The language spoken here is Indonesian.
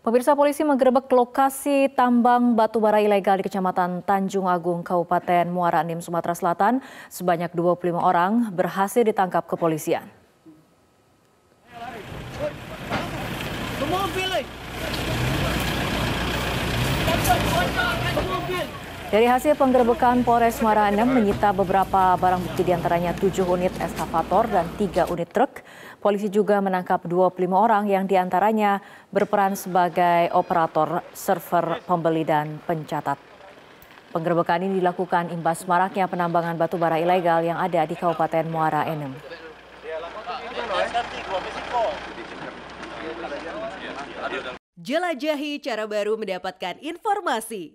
Pemirsa polisi menggerebek lokasi tambang batu bara ilegal di Kecamatan Tanjung Agung, Kabupaten Muara Enim, Sumatera Selatan. Sebanyak 25 orang berhasil ditangkap kepolisian. Ke dari hasil penggerbekan Polres Muara Enem menyita beberapa barang bukti diantaranya 7 unit eskavator dan 3 unit truk. Polisi juga menangkap 25 orang yang diantaranya berperan sebagai operator server pembeli dan pencatat. Penggerbekan ini dilakukan imbas maraknya penambangan batu bara ilegal yang ada di Kabupaten Muara Enem. Jelajahi cara baru mendapatkan informasi.